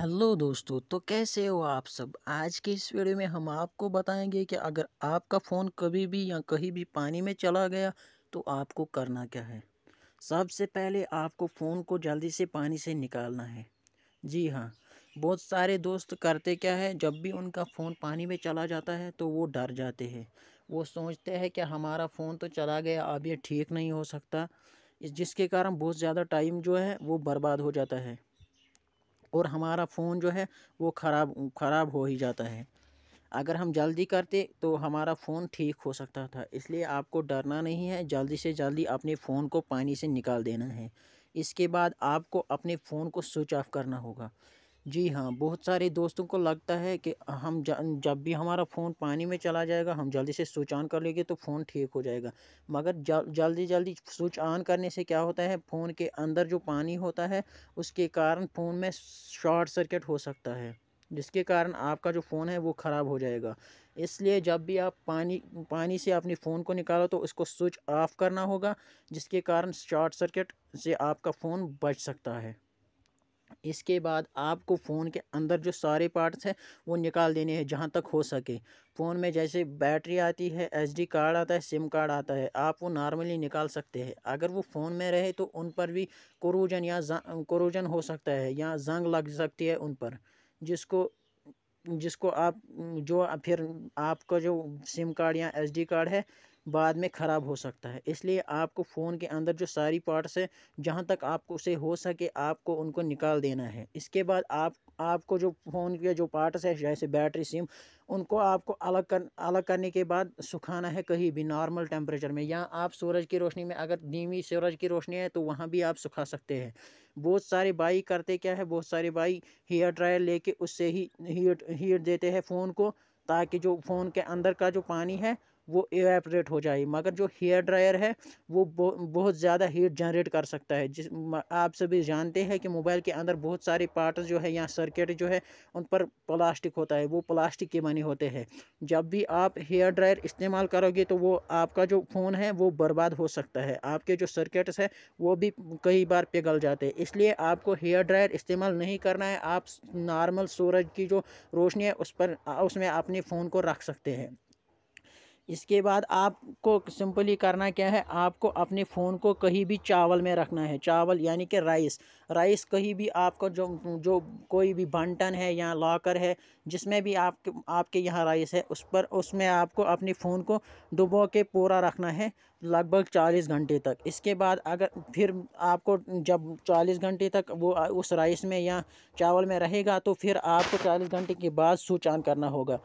hello दोस्तों तो कैसे हो आप सब आज के इस वीडियो में हम आपको बताएंगे कि अगर आपका फ़ोन कभी भी या कहीं भी पानी में चला गया तो आपको करना क्या है सबसे पहले आपको फ़ोन को जल्दी से पानी से निकालना है जी हाँ बहुत सारे दोस्त करते क्या है जब भी उनका फ़ोन पानी में चला जाता है तो वो डर जाते हैं वो सोचते हैं कि हमारा फ़ोन तो चला गया अब ये ठीक नहीं हो सकता जिसके कारण बहुत ज़्यादा टाइम जो है वो बर्बाद हो जाता है और हमारा फ़ोन जो है वो ख़राब ख़राब हो ही जाता है अगर हम जल्दी करते तो हमारा फ़ोन ठीक हो सकता था इसलिए आपको डरना नहीं है जल्दी से जल्दी अपने फ़ोन को पानी से निकाल देना है इसके बाद आपको अपने फ़ोन को स्विच ऑफ़ करना होगा जी हाँ बहुत सारे दोस्तों को लगता है कि हम जब भी हमारा फ़ोन पानी में चला जाएगा हम जल्दी से स्विच ऑन कर लेंगे तो फ़ोन ठीक हो जाएगा मगर जल्दी जल्दी स्विच ऑन करने से क्या होता है फ़ोन के अंदर जो पानी होता है उसके कारण फ़ोन में शॉर्ट सर्किट हो सकता है जिसके कारण आपका जो फ़ोन है वो ख़राब हो जाएगा इसलिए जब भी आप पानी पानी से अपने फ़ोन को निकालो तो उसको स्विच ऑफ करना होगा जिसके कारण शॉर्ट सर्किट से आपका फ़ोन बच सकता है इसके बाद आपको फ़ोन के अंदर जो सारे पार्ट्स हैं वो निकाल देने हैं जहाँ तक हो सके फ़ोन में जैसे बैटरी आती है एसडी कार्ड आता है सिम कार्ड आता है आप वो नॉर्मली निकाल सकते हैं अगर वो फ़ोन में रहे तो उन पर भी क्रोजन या क्रोजन हो सकता है या जंग लग सकती है उन पर जिसको जिसको आप जो फिर आपका जो सिम कार्ड या एसडी कार्ड है बाद में ख़राब हो सकता है इसलिए आपको फ़ोन के अंदर जो सारी पार्ट्स है जहाँ तक आपको उसे हो सके आपको उनको निकाल देना है इसके बाद आप आपको जो फ़ोन के जो पार्ट्स है जैसे बैटरी सिम उनको आपको अलग कर अलग करने के बाद सुखाना है कहीं भी नॉर्मल टेम्परेचर में या आप सूरज की रोशनी में अगर धीमी सूरज की रोशनी है तो वहाँ भी आप सुखा सकते हैं बहुत सारे बाई करते क्या है बहुत सारे बाई हेयर ड्रायर लेके उससे ही हीट हीट देते हैं फ़ोन को ताकि जो फ़ोन के अंदर का जो पानी है वो एवेपरेट हो जाए मगर जो हेयर ड्रायर है वो बहुत ज़्यादा हीट जनरेट कर सकता है जिस आप सभी जानते हैं कि मोबाइल के अंदर बहुत सारे पार्ट्स जो है या सर्किट जो है उन पर प्लास्टिक होता है वो प्लास्टिक के बने होते हैं जब भी आप हेयर ड्रायर इस्तेमाल करोगे तो वो आपका जो फ़ोन है वो बर्बाद हो सकता है आपके जो सर्किट्स हैं वो भी कई बार पिघल जाते हैं इसलिए आपको हेयर ड्रायर इस्तेमाल नहीं करना है आप नॉर्मल सूरज की जो रोशनी है उस पर उसमें अपने फ़ोन को रख सकते हैं इसके बाद आपको सिंपली करना क्या है आपको अपने फ़ोन को कहीं भी चावल में रखना है चावल यानी कि राइस राइस कहीं भी आपको जो जो कोई भी बंटन है या लॉकर है जिसमें भी आपके आपके यहाँ राइस है उस पर उसमें आपको अपने फ़ोन को डुबो के पूरा रखना है लगभग चालीस घंटे तक इसके बाद अगर फिर आपको जब चालीस घंटे तक वो उस राइस में या चावल में रहेगा तो फिर आपको चालीस घंटे के बाद स्विच ऑन करना होगा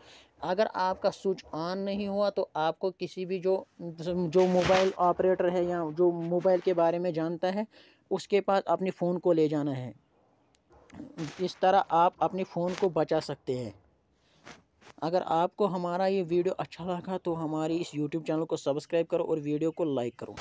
अगर आपका स्विच ऑन नहीं हुआ तो आपको किसी भी जो जो मोबाइल ऑपरेटर है या जो मोबाइल के बारे में जानता है उसके पास अपने फ़ोन को ले जाना है इस तरह आप अपने फ़ोन को बचा सकते हैं अगर आपको हमारा ये वीडियो अच्छा लगा तो हमारी इस यूट्यूब चैनल को सब्सक्राइब करो और वीडियो को लाइक करो